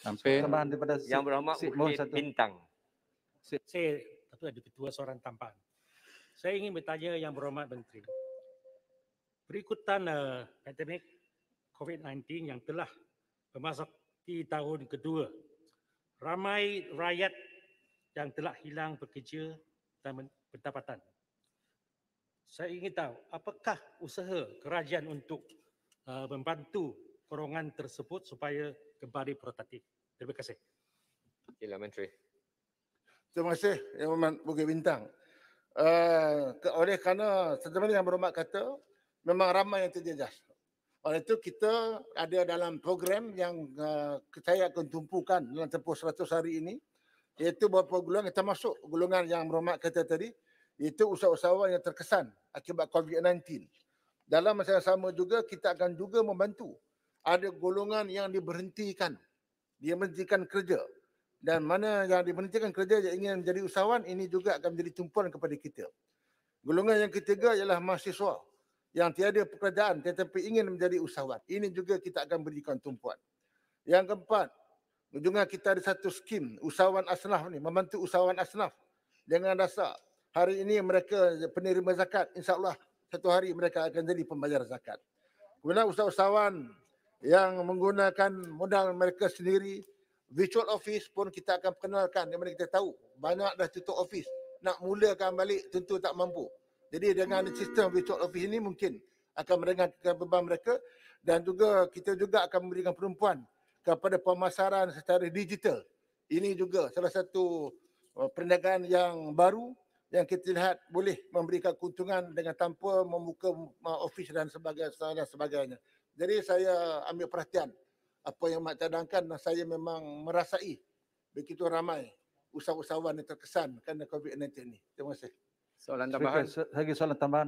Sampai Tambahan daripada Yang Berhormat Mohd Bintang. Saya satu ada ketua seorang tampan. Saya ingin bertanya Yang Berhormat Menteri. Berikutan uh, pandemik COVID-19 yang telah memasuki tahun kedua, ramai rakyat yang telah hilang bekerja dan pendapatan. Saya ingin tahu apakah usaha kerajaan untuk uh, membantu perorangan tersebut supaya kembali produktif. Terima kasih. Okeylah Menteri. Terima kasih Yang Berhormat Bukit Bintang. Uh, oleh kerana sebenarnya yang berhormat kata memang ramai yang terjejas. Oleh itu kita ada dalam program yang uh, saya akan tumpukan dalam tempoh 100 hari ini iaitu beberapa golongan kita masuk golongan yang berhormat kata tadi iaitu usahawan-usahawan yang terkesan akibat COVID-19. Dalam masa yang sama juga kita akan juga membantu ada golongan yang diberhentikan. Dia menghentikan kerja. Dan mana yang diberhentikan kerja yang ingin menjadi usahawan, ini juga akan menjadi tumpuan kepada kita. Golongan yang ketiga ialah mahasiswa yang tiada pekerjaan tetapi ingin menjadi usahawan. Ini juga kita akan berikan tumpuan. Yang keempat, juga kita ada satu skim usahawan asnaf ni, membantu usahawan asnaf dengan dasar hari ini mereka penerima zakat, insyaAllah satu hari mereka akan jadi pembayar zakat. Kemudian usahawan yang menggunakan modal mereka sendiri. Virtual office pun kita akan perkenalkan di mana kita tahu banyak dah tutup office. Nak mulakan balik tentu tak mampu. Jadi dengan sistem virtual office ini mungkin akan meringankan beban mereka dan juga kita juga akan memberikan perempuan kepada pemasaran secara digital. Ini juga salah satu uh, perniagaan yang baru yang kita lihat boleh memberikan keuntungan dengan tanpa membuka uh, ofis dan sebagainya. Jadi saya ambil perhatian apa yang Mak cadangkan dan saya memang merasai begitu ramai usahawan yang terkesan kerana COVID-19 ini. Terima kasih. Soalan tambahan. Saya, saya, soalan tambahan.